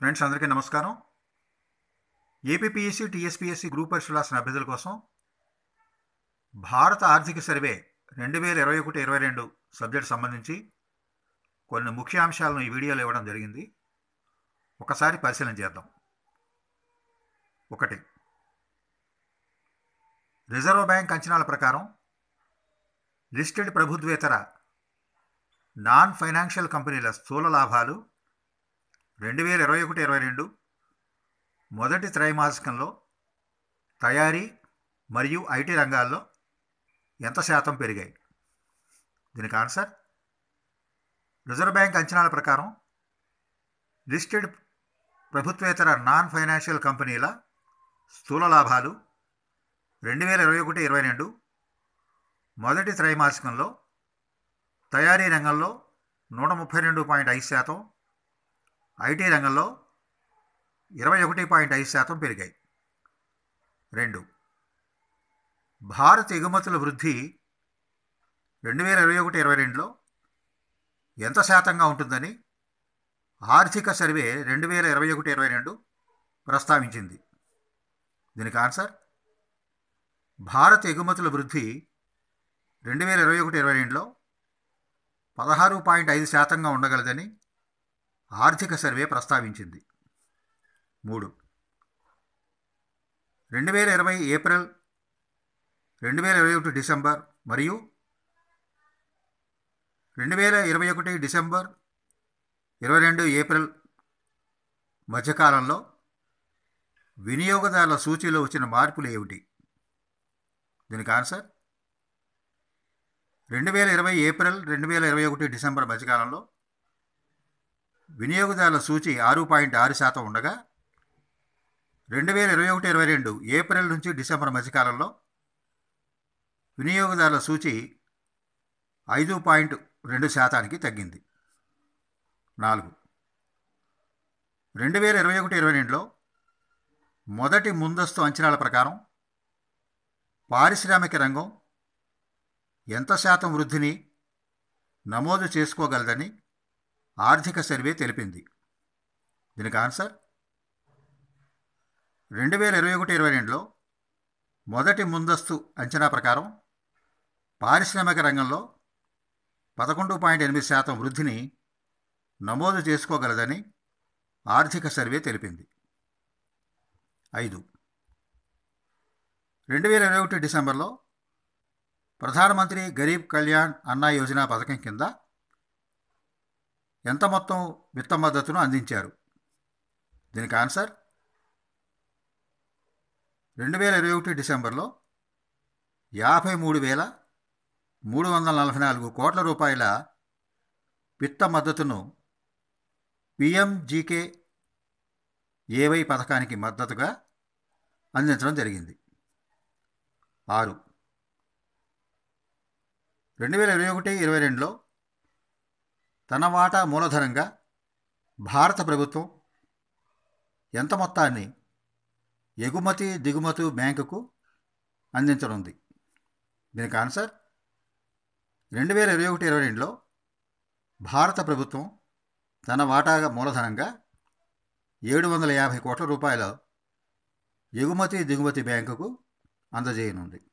friends అందరికీ నమస్కారం APPSC TSPSC group పరీక్షలు రాసిన అభ్యర్థుల కోసం భారత ఆర్థిక సర్వే రెండు వేల ఇరవై ఒకటి ఇరవై రెండు సబ్జెక్ట్ సంబంధించి కొన్ని ముఖ్య అంశాలను ఈ వీడియోలో ఇవ్వడం జరిగింది ఒకసారి పరిశీలన చేద్దాం ఒకటి రిజర్వ్ బ్యాంక్ అంచనాల ప్రకారం లిస్టెడ్ ప్రభుత్వేతర నాన్ ఫైనాన్షియల్ కంపెనీల స్థూల లాభాలు రెండు వేల ఇరవై ఒకటి ఇరవై రెండు మొదటి త్రైమాసికంలో తయారీ మరియు ఐటీ రంగాల్లో ఎంత శాతం పెరిగాయి దీనికి ఆన్సర్ రిజర్వ్ బ్యాంక్ అంచనాల ప్రకారం లిస్టెడ్ ప్రభుత్వేతర నాన్ ఫైనాన్షియల్ కంపెనీల స్థూల లాభాలు రెండు వేల ఇరవై ఒకటి ఇరవై రెండు మొదటి త్రైమాసికంలో తయారీ రంగంలో నూట ముప్పై రెండు పాయింట్ ఐదు శాతం ఐటీ రంగంలో ఇరవై ఒకటి పాయింట్ ఐదు శాతం పెరిగాయి రెండు భారత ఎగుమతుల వృద్ధి రెండు వేల ఇరవై ఒకటి ఇరవై రెండులో ఎంత శాతంగా ఉంటుందని ఆర్థిక సర్వే రెండు వేల ఇరవై ఒకటి ఇరవై రెండు ప్రస్తావించింది దీనికి ఆన్సర్ భారత ఎగుమతుల వృద్ధి రెండు వేల ఇరవై ఒకటి ఇరవై రెండులో పదహారు పాయింట్ ఐదు శాతంగా ఉండగలదని ఆర్థిక సర్వే ప్రస్తావించింది మూడు రెండు వేల ఇరవై ఏప్రిల్ రెండు వేల ఇరవై ఒకటి డిసెంబర్ మరియు రెండు వేల ఇరవై ఒకటి డిసెంబర్ ఇరవై రెండు ఏప్రిల్ మధ్యకాలంలో వినియోగదారుల సూచీలో వచ్చిన మార్పులు ఏమిటి దీనికి ఆన్సర్ రెండు వేల ఇరవై ఏప్రిల్ రెండు వేల ఇరవై ఒకటి డిసెంబర్ మధ్యకాలంలో వినియోగదారుల సూచి ఆరు పాయింట్ ఆరు శాతం ఉండగా రెండు వేల ఇరవై ఒకటి ఇరవై రెండు ఏప్రిల్ నుంచి డిసెంబర్ మధ్యకాలంలో వినియోగదారుల సూచి ఐదు పాయింట్ రెండు శాతానికి తగ్గింది నాలుగు రెండు వేల ఇరవై ఒకటి ఇరవై రెండులో మొదటి ముందస్తు అంచనాల ప్రకారం పారిశ్రామిక రంగం ఎంత శాతం వృద్ధిని నమోదు చేసుకోగలదని ఆర్థిక సర్వే తెలిపింది దీనికి ఆన్సర్ రెండు వేల ఇరవై ఒకటి ఇరవై రెండులో మొదటి ముందస్తు అంచనా ప్రకారం పారిశ్రామిక రంగంలో పదకొండు పాయింట్ ఎనిమిది శాతం వృద్ధిని నమోదు చేసుకోగలదని ఆర్థిక సర్వే తెలిపింది ఐదు రెండు వేల ఇరవై ఒకటి డిసెంబర్లో ప్రధానమంత్రి గరీబ్ కళ్యాణ్ అన్నా యోజన పథకం కింద ఎంత మొత్తం విత్త మద్దతును అందించారు దీనికి ఆన్సర్ రెండు వేల ఇరవై ఒకటి డిసెంబర్లో యాభై మూడు వేల మూడు వందల నలభై నాలుగు కోట్ల రూపాయల విత్త మద్దతును పిఎంజీకే ఏవై పథకానికి మద్దతుగా అందించడం జరిగింది ఆరు రెండు వేల ఇరవై ఒకటి ఇరవై రెండులో తన వాటా మూలధనంగా భారత ప్రభుత్వం ఎంత మొత్తాన్ని ఎగుమతి దిగుమతి బ్యాంకుకు అందించనుంది దీనికి ఆన్సర్ రెండు వేల ఇరవై ఒకటి ఇరవై రెండులో భారత ప్రభుత్వం తన వాటా మూలధనంగా ఏడు వందల యాభై కోట్ల రూపాయల ఎగుమతి దిగుమతి బ్యాంకుకు అందజేయనుంది